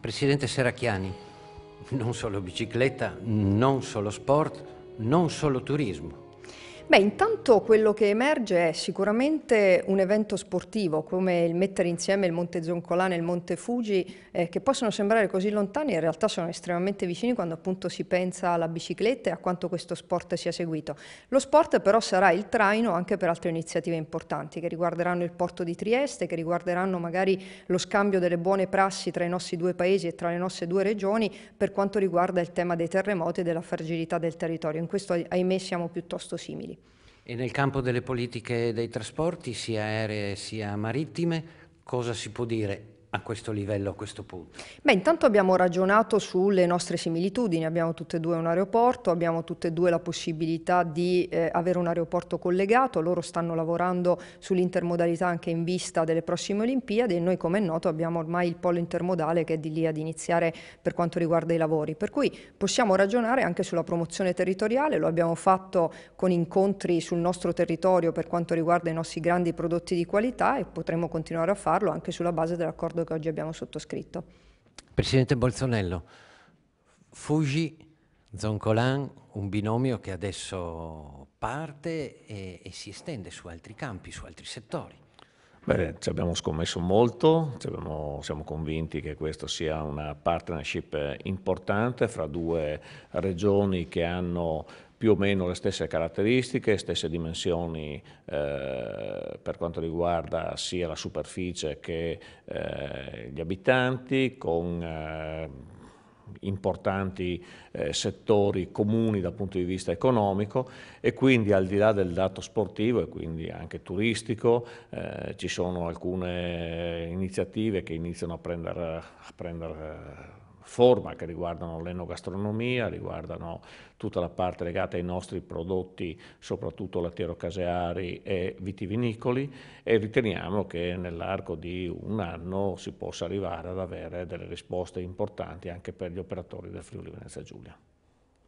Presidente Seracchiani, non solo bicicletta, non solo sport, non solo turismo. Beh, intanto quello che emerge è sicuramente un evento sportivo, come il mettere insieme il Monte Zoncolana e il Monte Fuji, eh, che possono sembrare così lontani, in realtà sono estremamente vicini quando appunto si pensa alla bicicletta e a quanto questo sport sia seguito. Lo sport però sarà il traino anche per altre iniziative importanti, che riguarderanno il porto di Trieste, che riguarderanno magari lo scambio delle buone prassi tra i nostri due paesi e tra le nostre due regioni per quanto riguarda il tema dei terremoti e della fragilità del territorio. In questo, ahimè, siamo piuttosto simili. E nel campo delle politiche dei trasporti, sia aeree sia marittime, cosa si può dire? a questo livello, a questo punto? Beh, intanto abbiamo ragionato sulle nostre similitudini, abbiamo tutte e due un aeroporto, abbiamo tutte e due la possibilità di eh, avere un aeroporto collegato, loro stanno lavorando sull'intermodalità anche in vista delle prossime Olimpiadi e noi come è noto abbiamo ormai il polo intermodale che è di lì ad iniziare per quanto riguarda i lavori, per cui possiamo ragionare anche sulla promozione territoriale, lo abbiamo fatto con incontri sul nostro territorio per quanto riguarda i nostri grandi prodotti di qualità e potremo continuare a farlo anche sulla base dell'accordo accordo che oggi abbiamo sottoscritto. Presidente Bolzonello, Fuji Zoncolan, un binomio che adesso parte e, e, si estende su altri campi, su altri settori. Beh, ci abbiamo scommesso molto, abbiamo, siamo convinti che questa sia una partnership importante fra due regioni che hanno più o meno le stesse caratteristiche, stesse dimensioni eh, per quanto riguarda sia la superficie che eh, gli abitanti, con eh, importanti eh, settori comuni dal punto di vista economico e quindi al di là del dato sportivo e quindi anche turistico eh, ci sono alcune iniziative che iniziano a prendere, a prendere eh, forma, che riguardano l'enogastronomia, riguardano tutta la parte legata ai nostri prodotti, soprattutto lattiero-caseari e vitivinicoli, e riteniamo che nell'arco di un anno si possa arrivare ad avere delle risposte importanti anche per gli operatori del Friuli Venezia Giulia.